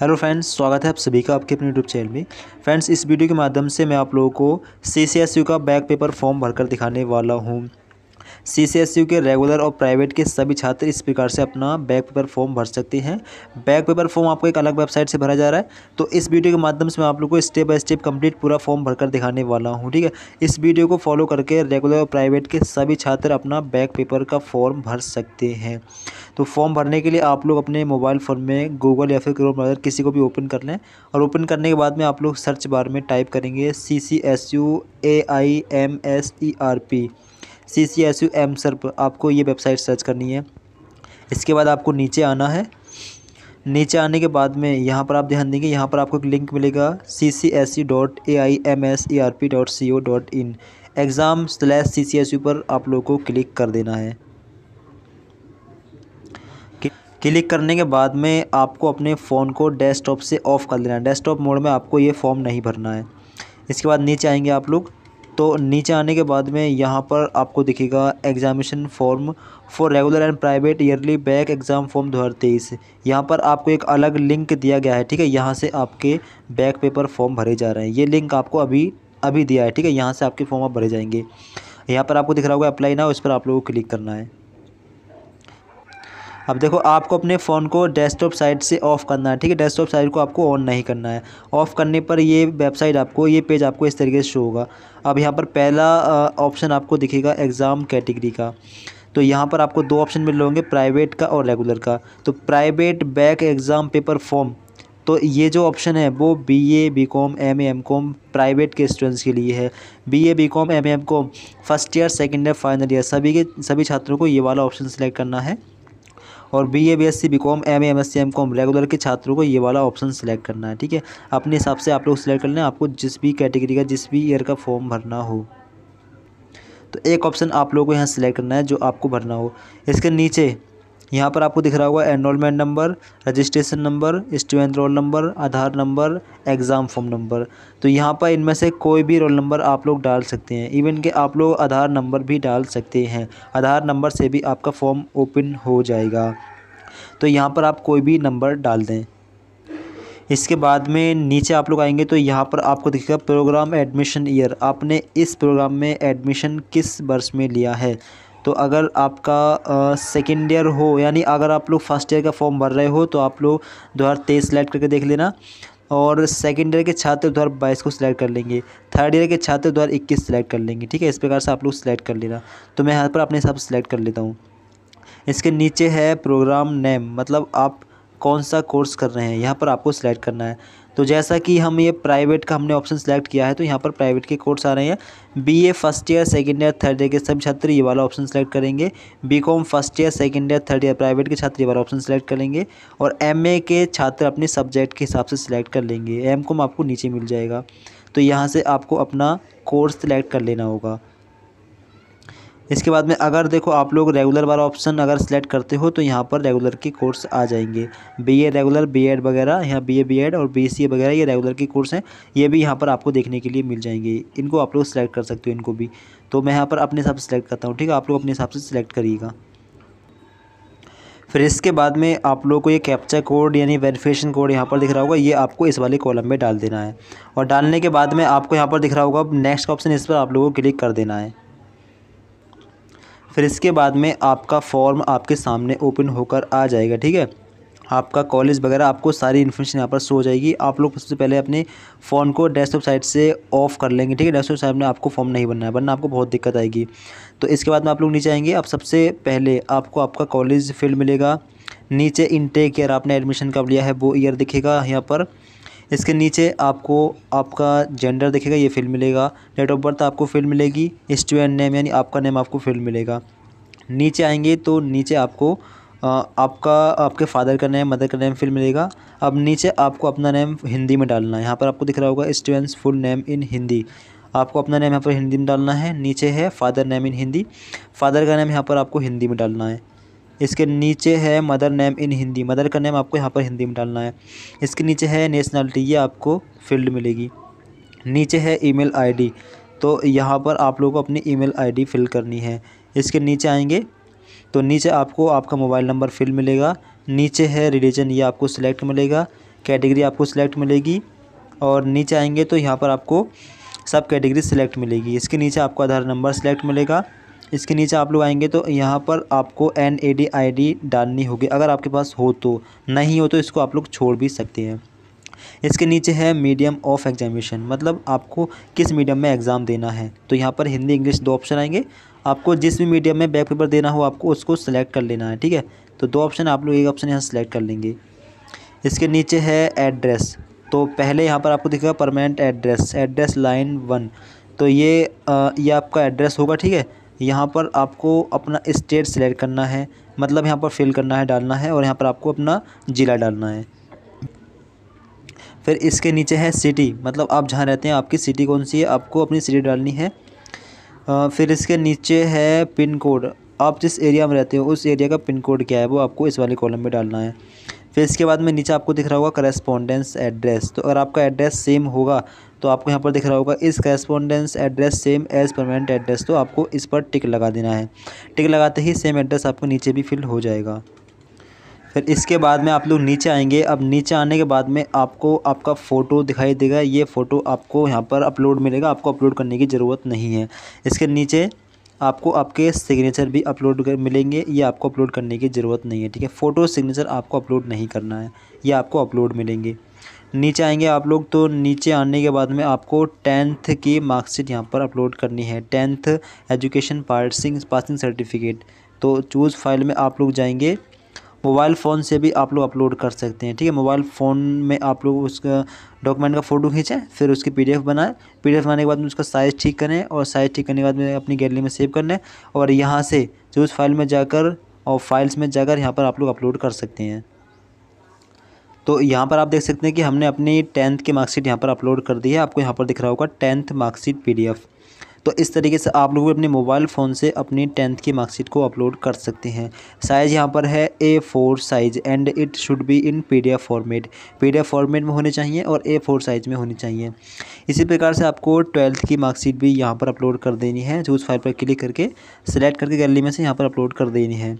hello friends स्वागत है आप सभी का आपके अपने यूट्यूब चैनल में फ्रेंड्स इस वीडियो के माध्यम से मैं आप लोगों को सी का बैक पेपर फॉर्म भरकर दिखाने वाला हूँ सी के रेगुलर और प्राइवेट के सभी छात्र इस प्रकार से अपना बैक पेपर फॉर्म भर सकते हैं बैक पेपर फॉर्म आपको एक अलग वेबसाइट से भरा जा रहा है तो इस वीडियो के माध्यम से मैं आप लोग को स्टेप बाय स्टेप कंप्लीट पूरा फॉर्म भरकर दिखाने वाला हूँ ठीक है इस वीडियो को फॉलो करके रेगुलर और प्राइवेट के सभी छात्र अपना बैक पेपर का फॉर्म भर सकते हैं तो फॉर्म भरने के लिए आप लोग अपने मोबाइल फ़ोन में गूगल या फिर क्रोम ब्राउज़र किसी को भी ओपन कर लें और ओपन करने के बाद में आप लोग सर्च बार में टाइप करेंगे C C S U A I M S E R P C C S U M सर पर आपको ये वेबसाइट सर्च करनी है इसके बाद आपको नीचे आना है नीचे आने के बाद में यहाँ पर आप ध्यान देंगे यहाँ पर आपको एक लिंक मिलेगा C C S C dot A I M S E R P dot C O dot in exam slash C C S U पर आप लोगों को क्लिक कर देना है क्लिक करने के बाद में आपको अपने फ़ोन को डेस्कटॉप से ऑफ़ कर देना है डेस्कटॉप मोड में आपको ये फॉर्म नहीं भरना है इसके बाद नीचे आएंगे आप लोग तो नीचे आने के बाद में यहाँ पर आपको दिखेगा examination form for regular and private yearly back exam form दो हज़ार तेईस यहाँ पर आपको एक अलग लिंक दिया गया है ठीक है यहाँ से आपके बैक पेपर फॉर्म भरे जा रहे हैं ये लिंक आपको अभी अभी दिया है ठीक है यहाँ से आपके फॉर्म आप भरे जाएंगे यहाँ पर आपको दिख रहा होगा अप्लाई ना उस पर आप लोगों को क्लिक करना है अब देखो आपको अपने फ़ोन को डेस्कटॉप साइट से ऑफ़ करना है ठीक है डेस्कटॉप साइट को आपको ऑन नहीं करना है ऑफ़ करने पर ये वेबसाइट आपको ये पेज आपको इस तरीके से शो होगा अब यहाँ पर पहला ऑप्शन आपको दिखेगा एग्ज़ाम कैटेगरी का तो यहाँ पर आपको दो ऑप्शन मिल होंगे प्राइवेट का और रेगुलर का तो private back exam paper form तो ये जो ऑप्शन है वो B A B com M M com private के स्टूडेंट्स के लिए है B A B com M M com first year second year final year सभी के सभी छात्रों को ये वाला ऑप्शन सिलेक्ट करना है और B A B S C B com M M S C M com regular के छात्रों को ये वाला ऑप्शन सेलेक्ट करना है ठीक है अपने हिसाब से आप लोग सेलेक्ट करना है आपको जिस भी कैटेगरी का जिस भी ईयर का फॉर्म भरना हो तो एक ऑप्शन आप लोगों को यहाँ सेलेक्ट करना है जो आपको भरना हो इसके नीचे यहाँ पर आपको दिख रहा होगा enrolment number registration number student roll number Aadhaar number exam form number तो यहाँ पर इनमें से कोई भी रोल नंबर आप लोग डाल सकते हैं इवन के आप लोग आधार नंबर भी डाल सकते हैं आधार नंबर से भी आपका फॉर्म ओपन हो जाएगा तो यहाँ पर आप कोई भी नंबर डाल दें इसके बाद में नीचे आप लोग आएंगे तो यहाँ पर आपको दिखेगा प्रोग्राम एडमिशन ईयर आपने इस प्रोग्राम में एडमिशन किस वर्ष में लिया है तो अगर आपका सेकेंड ईयर हो यानी अगर आप लोग फर्स्ट ईयर का फॉर्म भर रहे हो तो आप लोग दो हज़ार तेईस सेलेक्ट करके देख लेना और सेकेंड ईयर के छात्र दो हज़ार बाईस को सिलेक्ट कर लेंगे थर्ड ईयर के छात्र दो हज़ार इक्कीस सेलेक्ट कर लेंगे ठीक है इस प्रकार से आप लोग सिलेक्ट कर लेना तो मैं यहाँ पर अपने हिसाब से सिलेक्ट कर लेता हूँ इसके नीचे है प्रोग्राम नेम मतलब आप कौन सा कोर्स कर रहे हैं यहाँ पर आपको सिलेक्ट करना है तो जैसा कि हम ये प्राइवेट का हमने ऑप्शन सेलेक्ट किया है तो यहाँ पर प्राइवेट के कोर्स आ रहे हैं B A first year second year third year के सब छात्र ये वाला ऑप्शन सेलेक्ट करेंगे B com first year second year third year private के छात्र ये वाला ऑप्शन सेलेक्ट करेंगे और एम ए के छात्र अपने सब्जेक्ट के हिसाब से सिलेक्ट कर लेंगे एम कॉम आपको नीचे मिल जाएगा तो यहाँ से आपको अपना कोर्स सिलेक्ट कर लेना होगा इसके बाद में अगर देखो आप लोग रेगुलर वाला ऑप्शन अगर सेलेक्ट करते हो तो यहाँ पर रेगुलर के कोर्स आ जाएंगे B A regular B Ed वगैरह यहाँ बी ए और बी सी वगैरह ये रेगुलर के कोर्स हैं ये भी यहाँ पर आपको देखने के लिए मिल जाएंगे इनको आप लोग सेलेक्ट कर सकते हो इनको भी तो मैं यहाँ पर अपने हिसाब से सिलेक्ट करता हूँ ठीक है आप लोग अपने हिसाब से सिलेक्ट करिएगा फिर इसके बाद में आप लोग को ये कैप्चा कोड यानी वेरिफिकेशन कोड यहाँ पर दिख रहा होगा ये आपको इस वाले कॉलम में डाल देना है और डालने के बाद में आपको यहाँ पर दिख रहा होगा नेक्स्ट ऑप्शन इस पर आप लोगों को क्लिक कर देना है फिर इसके बाद में आपका फॉर्म आपके सामने ओपन होकर आ जाएगा ठीक है आपका कॉलेज वगैरह आपको सारी इन्फॉर्मेशन यहाँ पर शो हो जाएगी आप लोग सबसे पहले अपने फ़ोन को डेस्कटॉप साइट से ऑफ कर लेंगे ठीक है डेस्कटॉप साइट में आपको फॉर्म नहीं बनना है वरना आपको बहुत दिक्कत आएगी तो इसके बाद में आप लोग नीचे आएंगे आप सबसे पहले आपको आपका कॉलेज फील्ड मिलेगा नीचे इनटेक ईयर आपने एडमिशन कब लिया है वो ईयर दिखेगा यहाँ पर इसके नीचे आपको आपका जेंडर दिखेगा ये फील्ड मिलेगा डेट ऑफ बर्थ आपको फील्ड मिलेगी स्टूडेंट नेम यानी आपका नेम आपको फील्ड मिलेगा नीचे आएंगे तो नीचे आपको आपका आपके फादर का नेम मदर का नेम फील्ड मिलेगा अब नीचे आपको अपना नेम हिंदी में डालना है यहाँ पर आपको दिख रहा होगा students full name in Hindi आपको अपना नेम यहाँ पर हिंदी में डालना है नीचे है father name in Hindi father का नेम यहाँ पर आपको हिंदी में डालना है इसके नीचे है mother name in Hindi mother का नेम आपको यहाँ पर हिंदी में डालना है इसके नीचे है नेशनलिटी ये आपको फील्ड मिलेगी नीचे है ईमेल आईडी तो यहाँ पर आप लोगों को अपनी ईमेल आईडी फिल करनी है इसके नीचे आएंगे तो नीचे आपको आपका मोबाइल नंबर फिल मिलेगा नीचे है रिलीजन ये आपको सिलेक्ट मिलेगा कैटेगरी आपको सिलेक्ट मिलेगी और नीचे आएंगे तो यहाँ पर आपको सब कैटेगरी सिलेक्ट मिलेगी इसके नीचे आपको आधार नंबर सिलेक्ट मिलेगा इसके नीचे आप लोग आएंगे तो यहाँ पर आपको N A D I D डालनी होगी अगर आपके पास हो तो नहीं हो तो इसको आप लोग छोड़ भी सकते हैं इसके नीचे है मीडियम ऑफ एग्जामिनेशन मतलब आपको किस मीडियम में एग्ज़ाम देना है तो यहाँ पर हिंदी इंग्लिश दो ऑप्शन आएंगे आपको जिस भी मीडियम में बैक पेपर देना हो आपको उसको सेलेक्ट कर लेना है ठीक है तो दो ऑप्शन आप लोग एक ऑप्शन यहाँ सेलेक्ट कर लेंगे इसके नीचे है एड्रेस तो पहले यहाँ पर आपको दिखेगा permanent address address line one तो ये आ, ये आपका एड्रेस होगा ठीक है यहाँ पर आपको अपना स्टेट सेलेक्ट करना है मतलब यहाँ पर फिल करना है डालना है और यहाँ पर आपको अपना ज़िला डालना है फिर इसके नीचे है सिटी मतलब आप जहाँ रहते हैं आपकी सिटी कौन सी है आपको अपनी सिटी डालनी है फिर इसके नीचे है पिन कोड आप जिस एरिया में रहते हो उस एरिया का पिन कोड क्या है वो आपको इस वाले कॉलम में डालना है फिर इसके बाद में नीचे आपको दिख रहा होगा करस्पॉन्डेंस एड्रेस तो अगर आपका एड्रेस सेम होगा तो आपको यहाँ पर दिख रहा होगा इस correspondence address same as permanent address तो आपको इस पर टिक लगा देना है टिक लगाते ही सेम एड्रेस आपको नीचे भी फिल हो जाएगा फिर इसके बाद में आप लोग नीचे आएंगे अब नीचे आने के बाद में आपको आपका फ़ोटो दिखाई देगा ये फ़ोटो आपको यहाँ पर अपलोड मिलेगा आपको अपलोड करने की ज़रूरत नहीं है इसके नीचे आपको आपके सिग्नेचर भी अपलोड कर मिलेंगे ये आपको अपलोड करने की ज़रूरत नहीं है ठीक है फ़ोटो सिग्नेचर आपको अपलोड नहीं करना है ये आपको अपलोड मिलेंगे नीचे आएंगे आप लोग तो नीचे आने के बाद में आपको टेंथ की मार्कशीट यहाँ पर अपलोड करनी है tenth education passing passing certificate तो चूज़ फाइल में आप लोग जाएंगे मोबाइल फ़ोन से भी आप लोग अपलोड कर सकते हैं ठीक है मोबाइल फ़ोन में आप लोग उसका डॉक्यूमेंट का फ़ोटो खींचें फिर उसकी पी बनाएं पी बनाने के बाद में उसका साइज़ ठीक करें और साइज़ ठीक करने के बाद में अपनी गैलरी में सेव कर लें और यहाँ से जो उस फाइल में जाकर और फाइल्स में जाकर यहाँ पर आप लोग अपलोड कर सकते हैं तो यहाँ पर आप देख सकते हैं कि हमने अपनी टेंथ की मार्कशीट यहाँ पर अपलोड कर दी है आपको यहाँ पर दिख रहा होगा टेंथ मार्कशीट एफ़ तो इस तरीके से आप लोग भी अपने मोबाइल फ़ोन से अपनी टेंथ की मार्कशीट को अपलोड कर सकते हैं साइज़ यहाँ पर है A four size and it should be in P D F format P D F format में होने चाहिए और ए फोर साइज़ में होनी चाहिए इसी प्रकार से आपको ट्वेल्थ की मार्कशीट भी यहाँ पर अपलोड कर देनी है चूज़ फाइल पर क्लिक करके सेलेक्ट करके गैलरी में से यहाँ पर अपलोड कर देनी है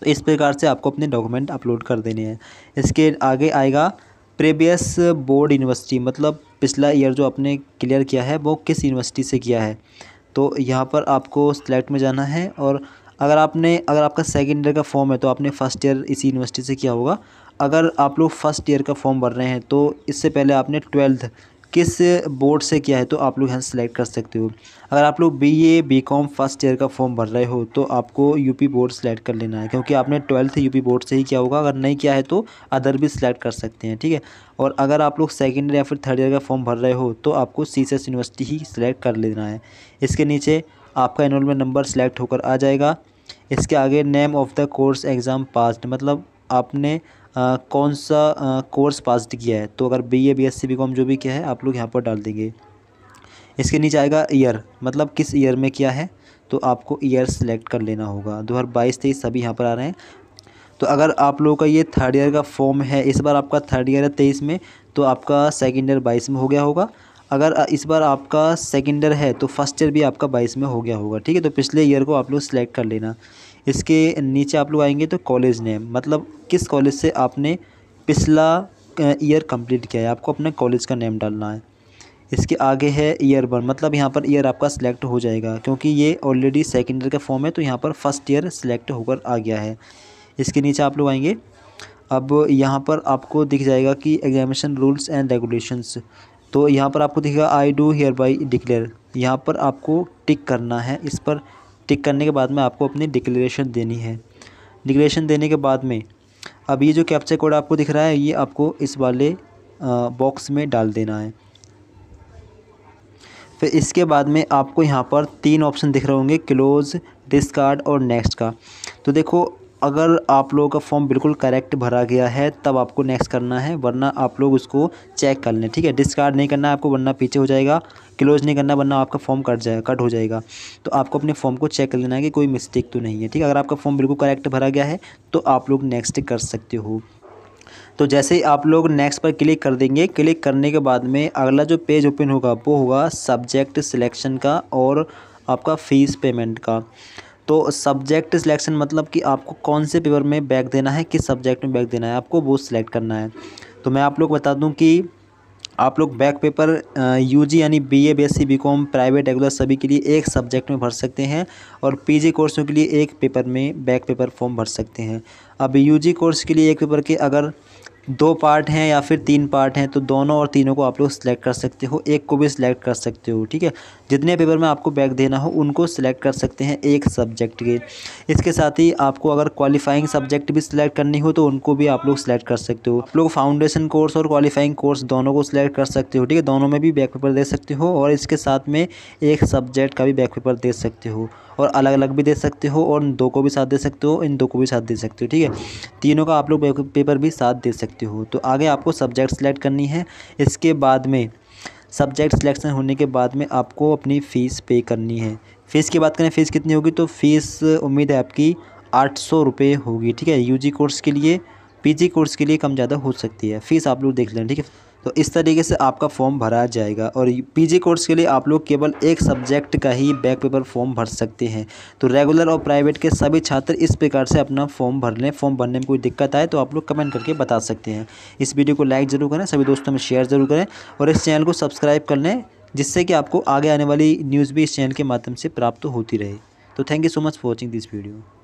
तो इस प्रकार से आपको अपने डॉक्यूमेंट अपलोड कर देने हैं इसके आगे आएगा प्रीवियस बोर्ड यूनिवर्सिटी मतलब पिछला ईयर जो आपने क्लियर किया है वो किस यूनिवर्सिटी से किया है तो यहाँ पर आपको सिलेक्ट में जाना है और अगर आपने अगर आपका सेकेंड ईयर का फॉर्म है तो आपने फ़र्स्ट ईयर इसी यूनिवर्सिटी से किया होगा अगर आप लोग फ़र्स्ट ईयर का फॉर्म भर रहे हैं तो इससे पहले आपने ट्वेल्थ किस बोर्ड से किया है तो आप लोग यहाँ सेलेक्ट कर सकते हो अगर आप लोग B A B com first year का फॉर्म भर रहे हो तो आपको यूपी बोर्ड सेलेक्ट कर लेना है क्योंकि आपने ट्वेल्थ यूपी बोर्ड से ही किया होगा अगर नहीं किया है तो अदर भी सिलेक्ट कर सकते हैं ठीक है और अगर आप लोग सेकेंड या फिर थर्ड ईयर का फॉर्म भर रहे हो तो आपको सी यूनिवर्सिटी ही सिलेक्ट कर लेना है इसके नीचे आपका एनरोलमेंट नंबर सेलेक्ट होकर आ जाएगा इसके आगे name of the course exam passed मतलब आपने कौन सा कोर्स पास किया है तो अगर B A B S C B com जो भी किया है आप लोग यहाँ पर डाल देंगे इसके नीचे आएगा ईयर मतलब किस ईयर में क्या है तो आपको ईयर सेलेक्ट कर लेना होगा दो हज़ार बाईस तेईस सभी यहाँ पर आ रहे हैं तो अगर आप लोगों का ये थर्ड ईयर का फॉर्म है इस बार आपका थर्ड ईयर है तेईस में तो आपका सेकेंड ईयर बाईस में हो गया होगा अगर इस बार आपका सेकेंड ईयर है तो फर्स्ट ईयर भी आपका बाईस में हो गया होगा ठीक है तो पिछले ईयर को आप लोग सेलेक्ट कर लेना इसके नीचे आप लोग आएंगे तो कॉलेज नेम मतलब किस कॉलेज से आपने पिछला ईयर कंप्लीट किया है आपको अपने कॉलेज का नेम डालना है इसके आगे है ईयर वन मतलब यहाँ पर ईयर आपका सिलेक्ट हो जाएगा क्योंकि ये ऑलरेडी सेकेंड ईयर का फॉर्म है तो यहाँ पर फर्स्ट ईयर सिलेक्ट होकर आ गया है इसके नीचे आप लोग आएंगे अब यहाँ पर आपको दिख जाएगा कि एग्जामिनेशन रूल्स एंड रेगुलेशंस तो यहाँ पर आपको दिखेगा आई डू हेयर बाई डिक्लेयर यहाँ पर आपको टिक करना है इस पर टिक करने के बाद में आपको अपनी डिक्लेरेशन देनी है डिक्लेरेशन देने के बाद में अब ये जो कैप्चा कोड आपको दिख रहा है ये आपको इस वाले बॉक्स में डाल देना है फिर इसके बाद में आपको यहाँ पर तीन ऑप्शन दिख रहे होंगे क्लोज डिस्कार्ड और नेक्स्ट का तो देखो अगर आप लोगों का फॉर्म बिल्कुल करेक्ट भरा गया है तब आपको नेक्स्ट करना है वरना आप लोग उसको चेक कर लें ठीक है डिस्कार्ड नहीं करना आपको वरना पीछे हो जाएगा क्लोज नहीं करना वरना आपका फॉर्म कट जाए कट हो जाएगा तो आपको अपने फॉर्म को चेक कर लेना है कि कोई मिस्टेक तो नहीं है ठीक है अगर आपका फॉर्म बिल्कुल करेक्ट भरा गया है तो आप लोग नेक्स्ट कर सकते हो तो जैसे ही आप लोग नेक्स्ट पर क्लिक कर देंगे क्लिक करने के बाद में अगला जो पेज ओपन होगा वो होगा सब्जेक्ट सिलेक्शन का और आपका फ़ीस पेमेंट का तो सब्जेक्ट सिलेक्शन मतलब कि आपको कौन से पेपर में बैक देना है किस सब्जेक्ट में बैक देना है आपको वो सिलेक्ट करना है तो मैं आप लोग बता दूं कि आप लोग बैक पेपर यूजी यानी BA BSc BCom private regular सभी के लिए एक सब्जेक्ट में भर सकते हैं और पीजी कोर्सों के लिए एक पेपर में बैक पेपर फॉर्म भर सकते हैं अब यूजी कोर्स के लिए एक पेपर के अगर दो पार्ट हैं या फिर तीन पार्ट हैं तो दोनों और तीनों को आप लोग सिलेक्ट कर सकते हो एक को भी सिलेक्ट कर सकते हो ठीक है जितने पेपर में आपको बैक देना हो उनको सिलेक्ट कर सकते हैं एक सब्जेक्ट के इसके साथ ही आपको अगर क्वालिफाइंग सब्जेक्ट भी सिलेक्ट करनी हो तो उनको भी आप लोग सिलेक्ट कर सकते हो आप लोग फाउंडेशन कोर्स और क्वालिफाइंग कोर्स दोनों को सिलेक्ट कर सकते हो ठीक है दोनों में भी बैक पेपर दे सकते हो और इसके साथ में एक सब्जेक्ट का भी बैक पेपर दे सकते हो और अलग अलग भी दे सकते हो और दो को भी साथ दे सकते हो इन दो को भी साथ दे सकते हो ठीक है तीनों का आप लोग पेपर भी साथ दे सकते हो तो आगे आपको सब्जेक्ट सेलेक्ट करनी है इसके बाद में सब्जेक्ट सिलेक्शन होने के बाद में आपको अपनी फ़ीस पे करनी है फ़ीस की बात करें फ़ीस कितनी होगी तो फ़ीस उम्मीद है आपकी आठ सौ रुपये होगी ठीक है यूजी कोर्स के लिए पीजी कोर्स के लिए कम ज़्यादा हो सकती है फ़ीस आप लोग देख लें ठीक है तो इस तरीके से आपका फॉर्म भरा जाएगा और पीजी कोर्स के लिए आप लोग केवल एक सब्जेक्ट का ही बैक पेपर फॉर्म भर सकते हैं तो रेगुलर और प्राइवेट के सभी छात्र इस प्रकार से अपना फॉर्म भर लें फॉर्म भरने में कोई दिक्कत आए तो आप लोग कमेंट करके बता सकते हैं इस वीडियो को लाइक ज़रूर करें सभी दोस्तों में शेयर ज़रूर करें और इस चैनल को सब्सक्राइब कर लें जिससे कि आपको आगे आने वाली न्यूज़ भी इस चैनल के माध्यम से प्राप्त होती रहे तो thank you so much for watching this video